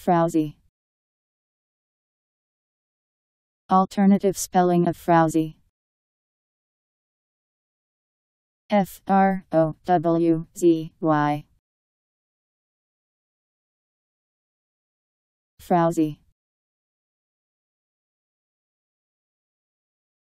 Frowsy. Alternative spelling of frowsy. F R O W Z Y. Frowsy.